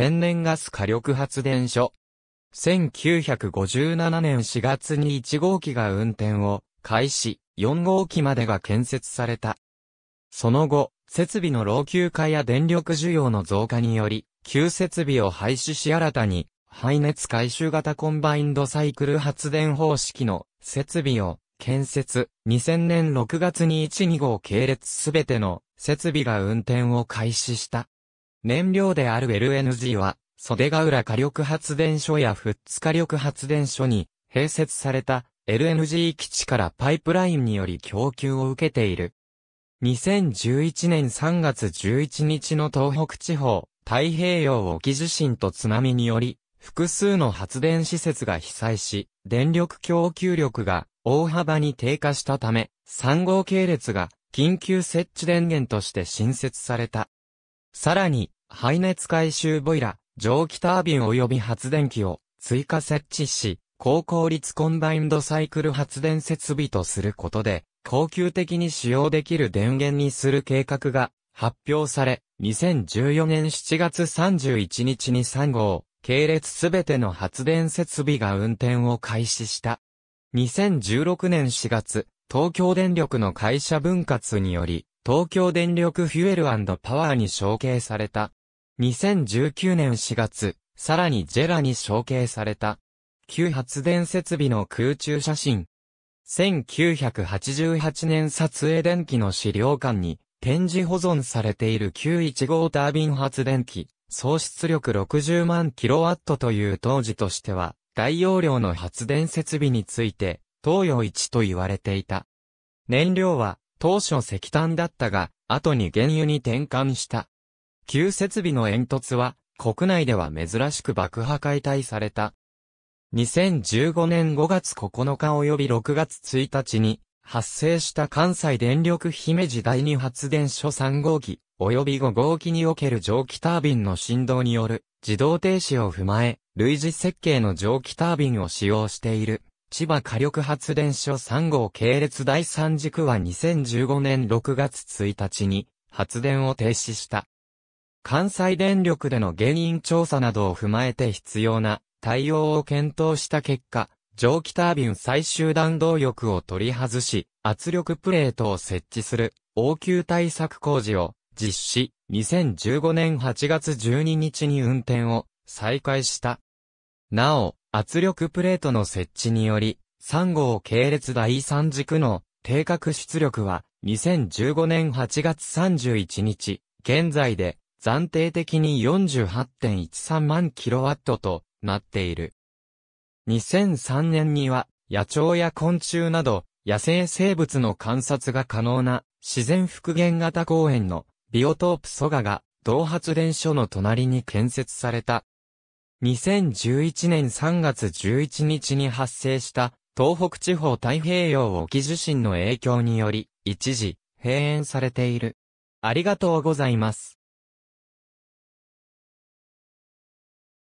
天然ガス火力発電所。1957年4月に1号機が運転を開始、4号機までが建設された。その後、設備の老朽化や電力需要の増加により、旧設備を廃止し新たに、排熱回収型コンバインドサイクル発電方式の設備を建設。2000年6月に1、2号系列すべての設備が運転を開始した。燃料である LNG は、袖ヶ浦火力発電所や富津火力発電所に併設された LNG 基地からパイプラインにより供給を受けている。2011年3月11日の東北地方、太平洋沖地震と津波により、複数の発電施設が被災し、電力供給力が大幅に低下したため、3号系列が緊急設置電源として新設された。さらに、排熱回収ボイラ、蒸気タービン及び発電機を追加設置し、高効率コンバインドサイクル発電設備とすることで、高級的に使用できる電源にする計画が発表され、2014年7月31日に3号、系列すべての発電設備が運転を開始した。2016年4月、東京電力の会社分割により、東京電力フュエルパワーに承継された2019年4月、さらにジェラに承継された。旧発電設備の空中写真。1988年撮影電気の資料館に展示保存されている旧1号タービン発電機、総出力60万キロワットという当時としては、大容量の発電設備について、東洋一と言われていた。燃料は、当初石炭だったが、後に原油に転換した。旧設備の煙突は、国内では珍しく爆破解体された。2015年5月9日及び6月1日に、発生した関西電力姫路第二発電所3号機、及び5号機における蒸気タービンの振動による自動停止を踏まえ、類似設計の蒸気タービンを使用している、千葉火力発電所3号系列第3軸は2015年6月1日に発電を停止した。関西電力での原因調査などを踏まえて必要な対応を検討した結果、蒸気タービン最終弾動力を取り外し、圧力プレートを設置する応急対策工事を実施、2015年8月12日に運転を再開した。なお、圧力プレートの設置により、3号系列第3軸の定格出力は2015年8月31日、現在で暫定的に48.13万キロワットとなっている。2003年には、野鳥や昆虫など、野生生物の観察が可能な自然復元型公園のビオトープソガが同発電所の隣に建設された。2011年3月11日に発生した東北地方太平洋沖地震の影響により一時閉園されている。ありがとうございます。